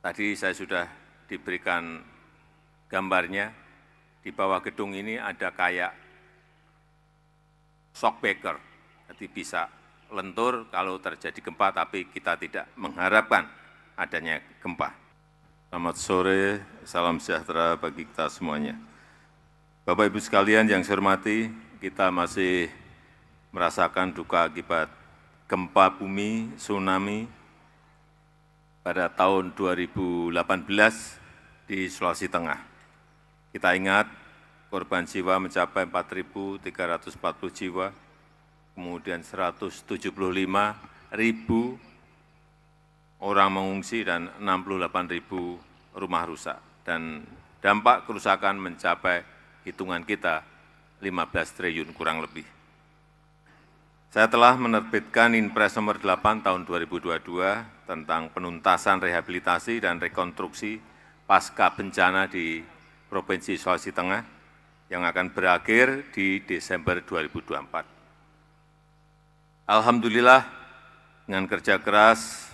Tadi saya sudah diberikan gambarnya, di bawah gedung ini ada kayak shock jadi bisa lentur kalau terjadi gempa, tapi kita tidak mengharapkan adanya gempa. Selamat sore, salam sejahtera bagi kita semuanya. Bapak-Ibu sekalian yang saya hormati, kita masih merasakan duka akibat gempa bumi, tsunami, pada tahun 2018 di Sulawesi Tengah. Kita ingat korban jiwa mencapai 4.340 jiwa, kemudian 175.000 orang mengungsi dan 68.000 rumah rusak. Dan dampak kerusakan mencapai hitungan kita 15 triliun kurang lebih. Saya telah menerbitkan Inpres nomor 8 tahun 2022 tentang penuntasan rehabilitasi dan rekonstruksi pasca bencana di Provinsi Sulawesi Tengah yang akan berakhir di Desember 2024. Alhamdulillah, dengan kerja keras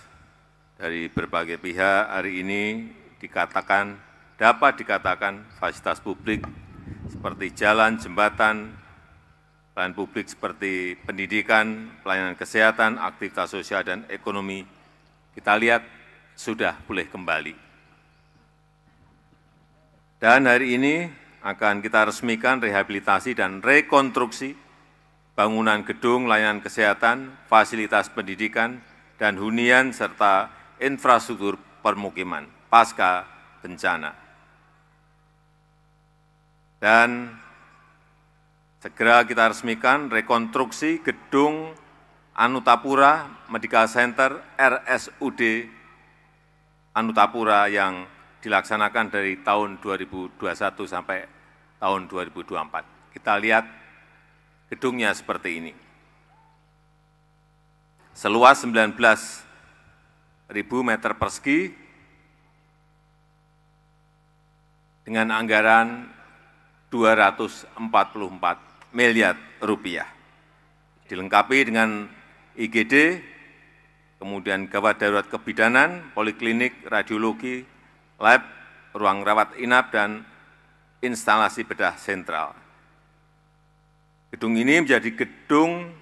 dari berbagai pihak hari ini dikatakan dapat dikatakan fasilitas publik seperti jalan, jembatan, pelayanan publik seperti pendidikan, pelayanan kesehatan, aktivitas sosial, dan ekonomi, kita lihat sudah boleh kembali. Dan hari ini akan kita resmikan rehabilitasi dan rekonstruksi bangunan gedung layanan kesehatan, fasilitas pendidikan, dan hunian serta infrastruktur permukiman pasca bencana. Dan Segera kita resmikan rekonstruksi gedung Anutapura Medical Center RSUD Anutapura yang dilaksanakan dari tahun 2021 sampai tahun 2024. Kita lihat gedungnya seperti ini. Seluas 19.000 meter persegi dengan anggaran 244 miliar rupiah. Dilengkapi dengan IGD, kemudian gawat darurat kebidanan, poliklinik, radiologi, lab, ruang rawat inap, dan instalasi bedah sentral. Gedung ini menjadi gedung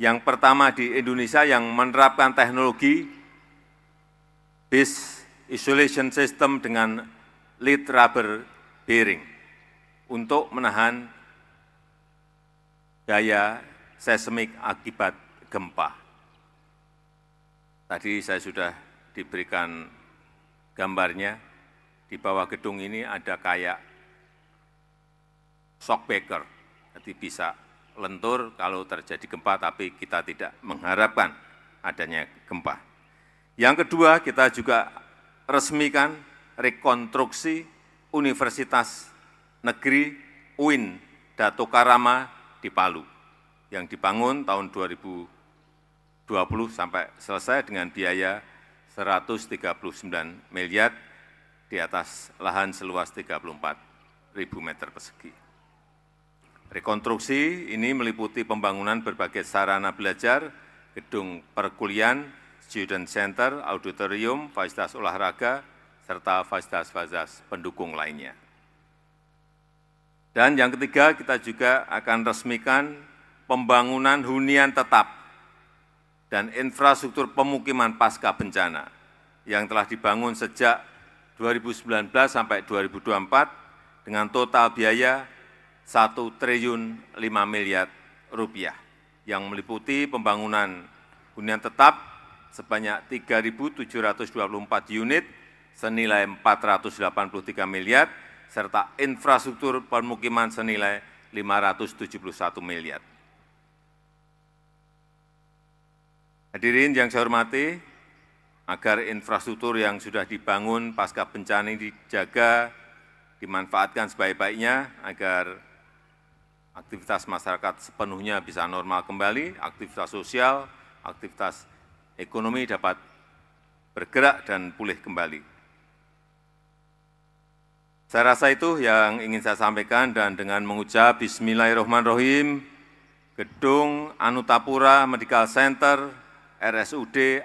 yang pertama di Indonesia yang menerapkan teknologi base isolation system dengan lead rubber bearing untuk menahan daya seismik akibat gempa. Tadi saya sudah diberikan gambarnya, di bawah gedung ini ada kayak shockbreaker, nanti jadi bisa lentur kalau terjadi gempa, tapi kita tidak mengharapkan adanya gempa. Yang kedua, kita juga resmikan rekonstruksi Universitas Negeri UIN Karama di Palu yang dibangun tahun 2020 sampai selesai dengan biaya 139 miliar di atas lahan seluas 34 ribu meter persegi. Rekonstruksi ini meliputi pembangunan berbagai sarana belajar, gedung perkulian, student center, auditorium, fasilitas olahraga, serta fasilitas-fasilitas pendukung lainnya. Dan yang ketiga, kita juga akan resmikan pembangunan hunian tetap dan infrastruktur pemukiman pasca bencana yang telah dibangun sejak 2019 sampai 2024 dengan total biaya 1 triliun 5 miliar rupiah yang meliputi pembangunan hunian tetap sebanyak 3.724 unit senilai 483 miliar serta infrastruktur permukiman senilai 571 miliar. Hadirin yang saya hormati, agar infrastruktur yang sudah dibangun pasca bencana ini dijaga, dimanfaatkan sebaik-baiknya agar aktivitas masyarakat sepenuhnya bisa normal kembali, aktivitas sosial, aktivitas ekonomi dapat bergerak dan pulih kembali. Saya rasa itu yang ingin saya sampaikan dan dengan mengucap Bismillahirrahmanirrahim, gedung Anutapura Medical Center, RSUD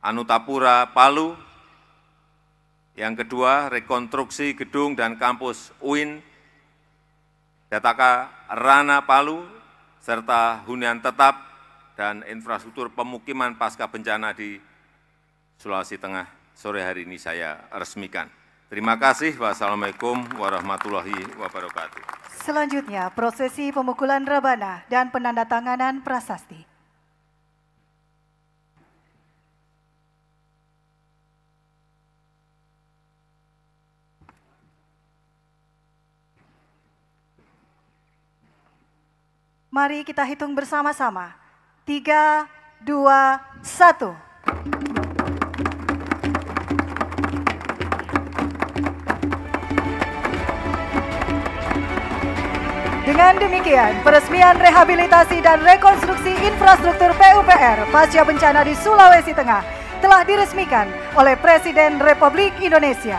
Anutapura Palu, yang kedua rekonstruksi gedung dan kampus UIN, Jataka Rana Palu, serta hunian tetap dan infrastruktur pemukiman pasca bencana di Sulawesi Tengah sore hari ini saya resmikan. Terima kasih. Wassalamualaikum warahmatullahi wabarakatuh. Selanjutnya, prosesi pemukulan Rabana dan penandatanganan prasasti. Mari kita hitung bersama-sama. Tiga, dua, satu. Dengan demikian, peresmian rehabilitasi dan rekonstruksi infrastruktur PUPR pasca bencana di Sulawesi Tengah telah diresmikan oleh Presiden Republik Indonesia.